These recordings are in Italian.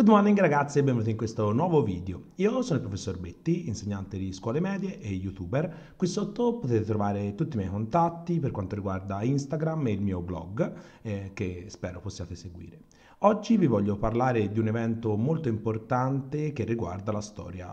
Good morning ragazzi e benvenuti in questo nuovo video. Io sono il professor Betti, insegnante di scuole medie e youtuber. Qui sotto potete trovare tutti i miei contatti per quanto riguarda Instagram e il mio blog eh, che spero possiate seguire. Oggi vi voglio parlare di un evento molto importante che riguarda la storia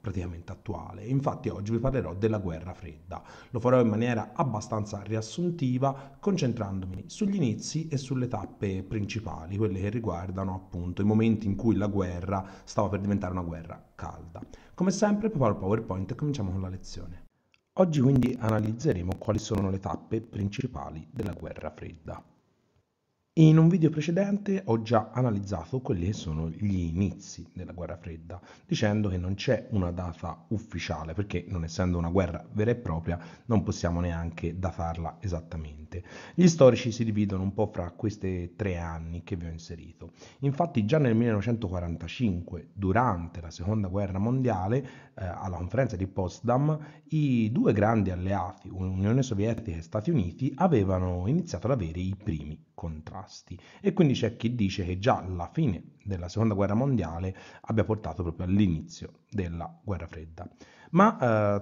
praticamente attuale. Infatti oggi vi parlerò della guerra fredda. Lo farò in maniera abbastanza riassuntiva, concentrandomi sugli inizi e sulle tappe principali, quelle che riguardano appunto i momenti in cui la guerra stava per diventare una guerra calda. Come sempre preparo il PowerPoint e cominciamo con la lezione. Oggi quindi analizzeremo quali sono le tappe principali della guerra fredda. In un video precedente ho già analizzato quelli che sono gli inizi della guerra fredda, dicendo che non c'è una data ufficiale, perché non essendo una guerra vera e propria non possiamo neanche datarla esattamente. Gli storici si dividono un po' fra questi tre anni che vi ho inserito. Infatti già nel 1945, durante la seconda guerra mondiale, eh, alla conferenza di Potsdam, i due grandi alleati, Unione Sovietica e Stati Uniti, avevano iniziato ad avere i primi contrasti. E quindi c'è chi dice che già la fine della seconda guerra mondiale abbia portato proprio all'inizio della guerra fredda. Ma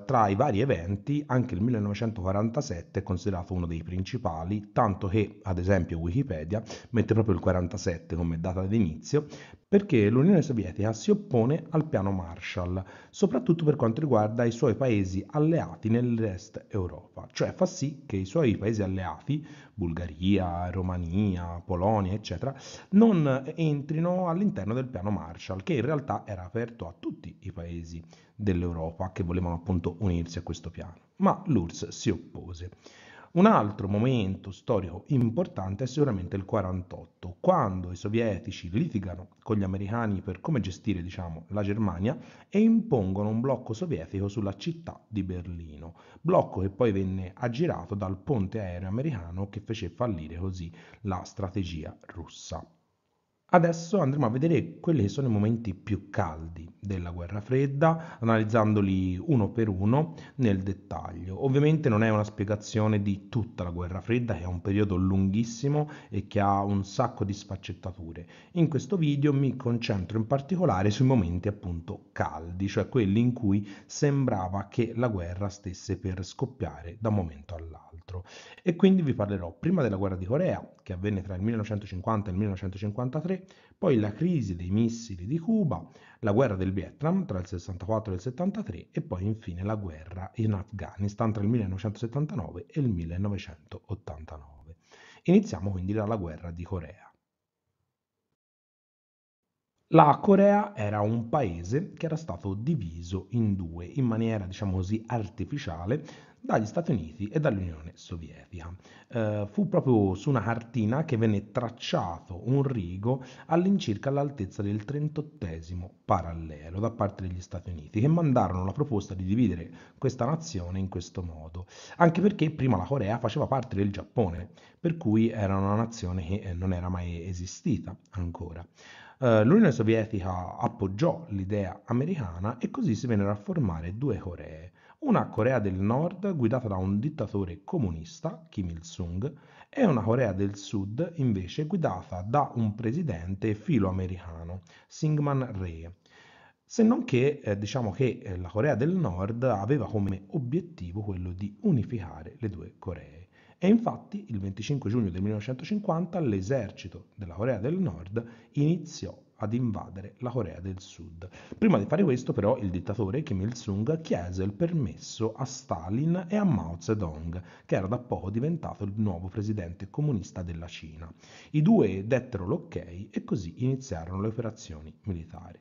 eh, tra i vari eventi anche il 1947 è considerato uno dei principali, tanto che ad esempio Wikipedia mette proprio il 47 come data d'inizio perché l'Unione Sovietica si oppone al piano Marshall, soprattutto per quanto riguarda i suoi paesi alleati nell'Est Europa, cioè fa sì che i suoi paesi alleati, Bulgaria, Romania, Polonia, eccetera, non entrino all'interno del piano Marshall, che in realtà era aperto a tutti i paesi dell'Europa che volevano appunto unirsi a questo piano. Ma l'URSS si oppose. Un altro momento storico importante è sicuramente il 48, quando i sovietici litigano con gli americani per come gestire diciamo, la Germania e impongono un blocco sovietico sulla città di Berlino, blocco che poi venne aggirato dal ponte aereo americano che fece fallire così la strategia russa. Adesso andremo a vedere quelli che sono i momenti più caldi della guerra fredda, analizzandoli uno per uno nel dettaglio. Ovviamente non è una spiegazione di tutta la guerra fredda, che è un periodo lunghissimo e che ha un sacco di sfaccettature. In questo video mi concentro in particolare sui momenti appunto caldi, cioè quelli in cui sembrava che la guerra stesse per scoppiare da un momento all'altro e quindi vi parlerò prima della guerra di Corea, che avvenne tra il 1950 e il 1953, poi la crisi dei missili di Cuba, la guerra del Vietnam tra il 64 e il 73 e poi infine la guerra in Afghanistan tra il 1979 e il 1989. Iniziamo quindi dalla guerra di Corea. La Corea era un paese che era stato diviso in due in maniera, diciamo così, artificiale dagli Stati Uniti e dall'Unione Sovietica. Eh, fu proprio su una cartina che venne tracciato un rigo all'incirca all'altezza del 38 parallelo da parte degli Stati Uniti, che mandarono la proposta di dividere questa nazione in questo modo, anche perché prima la Corea faceva parte del Giappone, per cui era una nazione che eh, non era mai esistita ancora. Uh, L'Unione Sovietica appoggiò l'idea americana e così si vennero a formare due Coree, una Corea del Nord guidata da un dittatore comunista, Kim Il-sung, e una Corea del Sud invece guidata da un presidente filoamericano, Syngman Rhee. Se non che eh, diciamo che eh, la Corea del Nord aveva come obiettivo quello di unificare le due Coree. E infatti il 25 giugno del 1950 l'esercito della Corea del Nord iniziò ad invadere la Corea del Sud. Prima di fare questo però il dittatore Kim Il-sung chiese il permesso a Stalin e a Mao Zedong, che era da poco diventato il nuovo presidente comunista della Cina. I due dettero l'ok e così iniziarono le operazioni militari.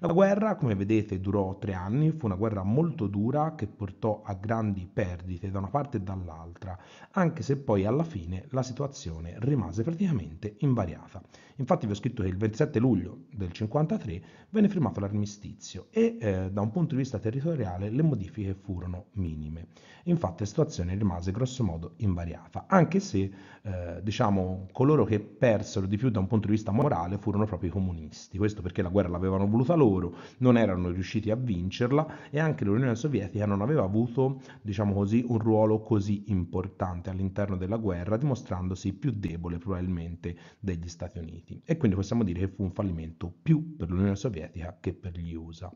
La guerra, come vedete, durò tre anni, fu una guerra molto dura che portò a grandi perdite da una parte e dall'altra, anche se poi alla fine la situazione rimase praticamente invariata. Infatti vi ho scritto che il 27 luglio del 1953 venne firmato l'armistizio e eh, da un punto di vista territoriale le modifiche furono minime. Infatti la situazione rimase grossomodo invariata, anche se eh, diciamo coloro che persero di più da un punto di vista morale furono proprio i comunisti, questo perché la guerra l'avevano voluta loro loro non erano riusciti a vincerla e anche l'Unione Sovietica non aveva avuto, diciamo così, un ruolo così importante all'interno della guerra, dimostrandosi più debole probabilmente degli Stati Uniti. E quindi possiamo dire che fu un fallimento più per l'Unione Sovietica che per gli USA.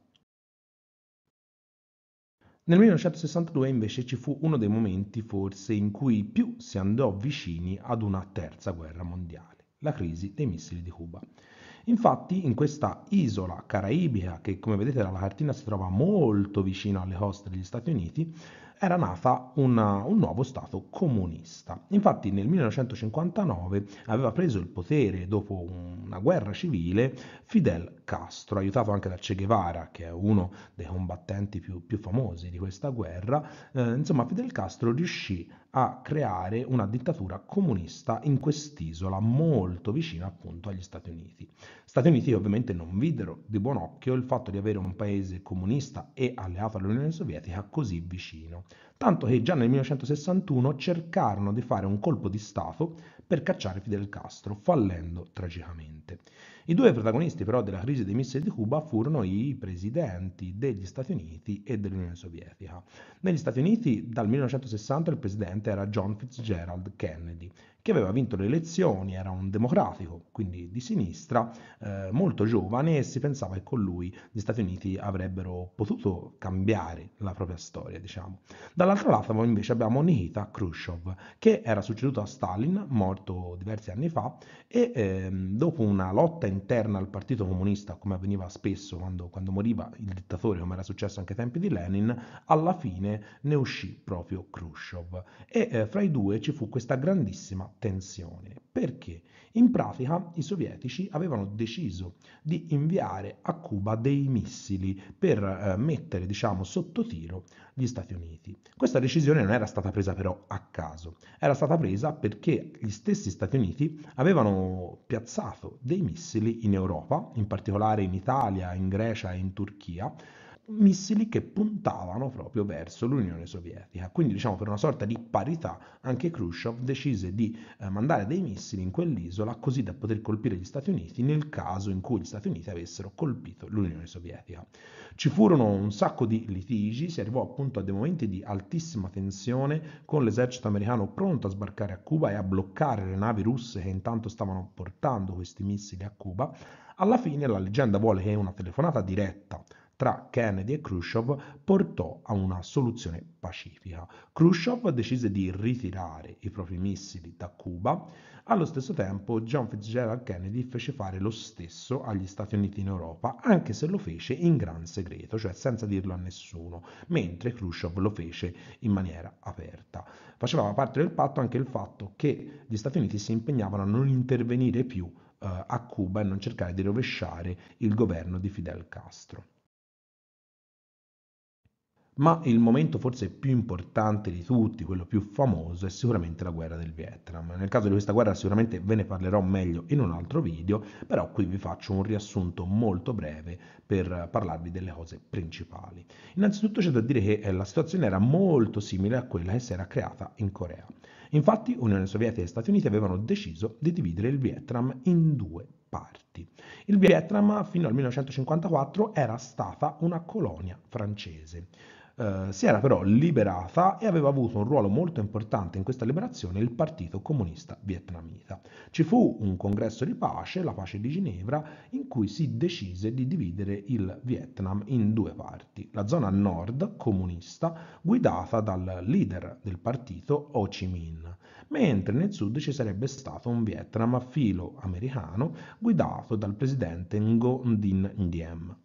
Nel 1962 invece ci fu uno dei momenti forse in cui più si andò vicini ad una terza guerra mondiale, la crisi dei missili di Cuba. Infatti in questa isola caraibica, che come vedete dalla cartina si trova molto vicino alle coste degli Stati Uniti, era nata una, un nuovo Stato comunista. Infatti nel 1959 aveva preso il potere dopo una guerra civile Fidel Castro, aiutato anche da Che Guevara, che è uno dei combattenti più, più famosi di questa guerra. Eh, insomma, Fidel Castro riuscì a creare una dittatura comunista in quest'isola molto vicina appunto agli Stati Uniti. Stati Uniti ovviamente non videro di buon occhio il fatto di avere un paese comunista e alleato all'Unione Sovietica così vicino tanto che già nel 1961 cercarono di fare un colpo di Stato per cacciare Fidel Castro, fallendo tragicamente. I due protagonisti però della crisi dei missili di Cuba furono i presidenti degli Stati Uniti e dell'Unione Sovietica. Negli Stati Uniti dal 1960 il presidente era John Fitzgerald Kennedy, che aveva vinto le elezioni, era un democratico, quindi di sinistra, eh, molto giovane e si pensava che con lui gli Stati Uniti avrebbero potuto cambiare la propria storia, diciamo. Dall'altro lato invece abbiamo Nikita Khrushchev, che era succeduto a Stalin, morto diversi anni fa, e eh, dopo una lotta interna al Partito Comunista, come avveniva spesso quando, quando moriva il dittatore, come era successo anche ai tempi di Lenin, alla fine ne uscì proprio Khrushchev. E eh, fra i due ci fu questa grandissima tensione. Perché? In pratica i sovietici avevano deciso di inviare a Cuba dei missili per eh, mettere, diciamo, sotto tiro gli Stati Uniti. Questa decisione non era stata presa però a caso, era stata presa perché gli stessi Stati Uniti avevano piazzato dei missili in Europa, in particolare in Italia, in Grecia e in Turchia, missili che puntavano proprio verso l'Unione Sovietica. Quindi diciamo per una sorta di parità anche Khrushchev decise di eh, mandare dei missili in quell'isola così da poter colpire gli Stati Uniti nel caso in cui gli Stati Uniti avessero colpito l'Unione Sovietica. Ci furono un sacco di litigi, si arrivò appunto a dei momenti di altissima tensione con l'esercito americano pronto a sbarcare a Cuba e a bloccare le navi russe che intanto stavano portando questi missili a Cuba. Alla fine la leggenda vuole che una telefonata diretta tra Kennedy e Khrushchev portò a una soluzione pacifica. Khrushchev decise di ritirare i propri missili da Cuba, allo stesso tempo John Fitzgerald Kennedy fece fare lo stesso agli Stati Uniti in Europa, anche se lo fece in gran segreto, cioè senza dirlo a nessuno, mentre Khrushchev lo fece in maniera aperta. Faceva parte del patto anche il fatto che gli Stati Uniti si impegnavano a non intervenire più eh, a Cuba e non cercare di rovesciare il governo di Fidel Castro ma il momento forse più importante di tutti, quello più famoso, è sicuramente la guerra del Vietnam. Nel caso di questa guerra sicuramente ve ne parlerò meglio in un altro video, però qui vi faccio un riassunto molto breve per parlarvi delle cose principali. Innanzitutto c'è da dire che eh, la situazione era molto simile a quella che si era creata in Corea. Infatti Unione Sovietica e Stati Uniti avevano deciso di dividere il Vietnam in due parti. Il Vietnam fino al 1954 era stata una colonia francese. Eh, si era però liberata e aveva avuto un ruolo molto importante in questa liberazione il Partito Comunista Vietnamita. Ci fu un congresso di pace, la pace di Ginevra, in cui si decise di dividere il Vietnam in due parti, la zona nord comunista guidata dal leader del partito Ho Chi Minh, mentre nel sud ci sarebbe stato un Vietnam filo americano guidato dal presidente Ngo Dinh Diem.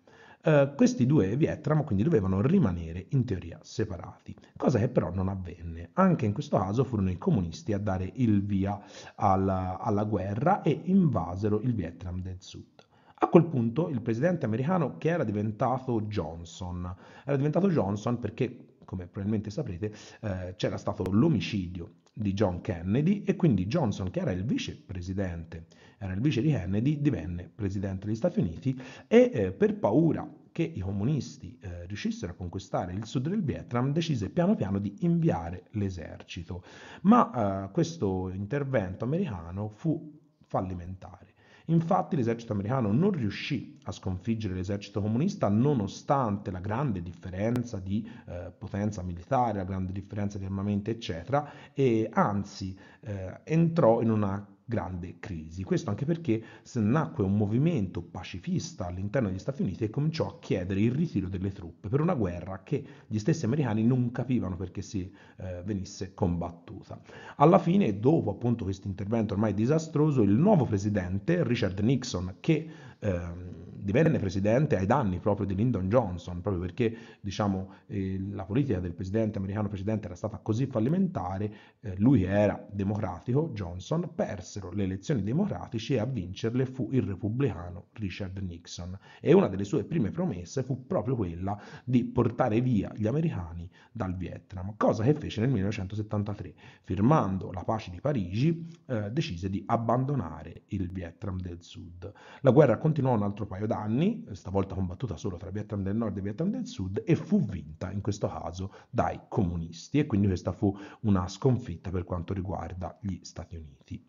Eh, questi due Vietnam quindi dovevano rimanere in teoria separati, cosa che però non avvenne. Anche in questo caso furono i comunisti a dare il via alla, alla guerra e invasero il Vietnam del Sud. A quel punto il presidente americano che era diventato Johnson, era diventato Johnson perché, come probabilmente saprete, eh, c'era stato l'omicidio di John Kennedy e quindi Johnson, che era il vicepresidente, era il vice di Kennedy, divenne presidente degli Stati Uniti e eh, per paura che i comunisti eh, riuscissero a conquistare il sud del Vietnam, decise piano piano di inviare l'esercito. Ma eh, questo intervento americano fu fallimentare. Infatti l'esercito americano non riuscì a sconfiggere l'esercito comunista nonostante la grande differenza di eh, potenza militare, la grande differenza di armamenti, eccetera, e anzi eh, entrò in una grande crisi. Questo anche perché nacque un movimento pacifista all'interno degli Stati Uniti e cominciò a chiedere il ritiro delle truppe per una guerra che gli stessi americani non capivano perché si eh, venisse combattuta. Alla fine, dopo appunto questo intervento ormai disastroso, il nuovo presidente Richard Nixon che ehm, divenne presidente ai danni proprio di Lyndon Johnson, proprio perché diciamo, eh, la politica del presidente americano precedente era stata così fallimentare, eh, lui era democratico, Johnson, persero le elezioni democratiche e a vincerle fu il repubblicano Richard Nixon. E una delle sue prime promesse fu proprio quella di portare via gli americani dal Vietnam, cosa che fece nel 1973. Firmando la pace di Parigi, eh, decise di abbandonare il Vietnam del Sud. La guerra continuò un altro paio d'anni anni, stavolta combattuta solo tra Vietnam del Nord e Vietnam del Sud, e fu vinta in questo caso dai comunisti e quindi questa fu una sconfitta per quanto riguarda gli Stati Uniti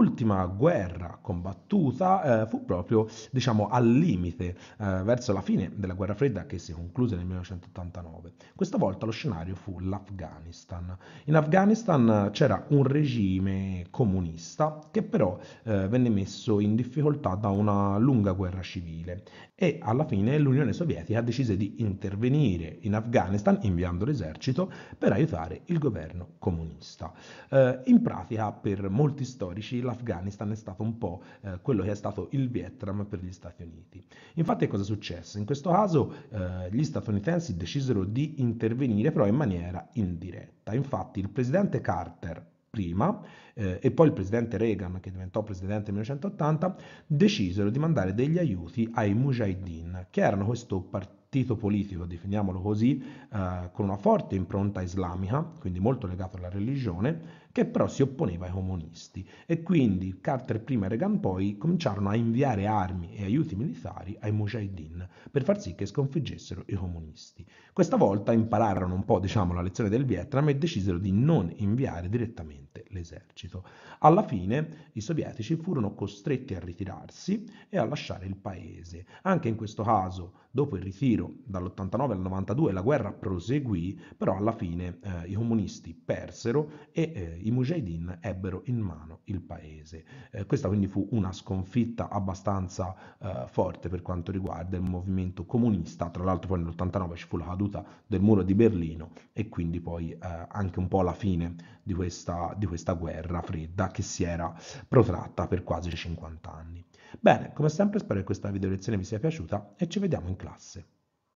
l'ultima guerra combattuta eh, fu proprio diciamo, al limite, eh, verso la fine della guerra fredda che si concluse nel 1989. Questa volta lo scenario fu l'Afghanistan. In Afghanistan c'era un regime comunista che però eh, venne messo in difficoltà da una lunga guerra civile e alla fine l'Unione Sovietica decise di intervenire in Afghanistan inviando l'esercito per aiutare il governo comunista. Eh, in pratica per molti storici la l'Afghanistan è stato un po' eh, quello che è stato il Vietnam per gli Stati Uniti. Infatti cosa successe? In questo caso eh, gli statunitensi decisero di intervenire però in maniera indiretta. Infatti il presidente Carter prima eh, e poi il presidente Reagan che diventò presidente nel 1980 decisero di mandare degli aiuti ai Mujahideen che erano questo partito partito politico, definiamolo così, eh, con una forte impronta islamica, quindi molto legato alla religione, che però si opponeva ai comunisti e quindi Carter prima e Reagan poi cominciarono a inviare armi e aiuti militari ai mujahideen per far sì che sconfiggessero i comunisti. Questa volta impararono un po' diciamo la lezione del Vietnam e decisero di non inviare direttamente l'esercito. Alla fine i sovietici furono costretti a ritirarsi e a lasciare il paese. Anche in questo caso, dopo il ritiro ritiro. Dall'89 al 92 la guerra proseguì, però alla fine eh, i comunisti persero e eh, i mujahideen ebbero in mano il paese. Eh, questa quindi fu una sconfitta abbastanza eh, forte per quanto riguarda il movimento comunista, tra l'altro poi nell'89 ci fu la caduta del muro di Berlino e quindi poi eh, anche un po' la fine di questa, di questa guerra fredda che si era protratta per quasi 50 anni. Bene, come sempre spero che questa video lezione vi sia piaciuta e ci vediamo in classe.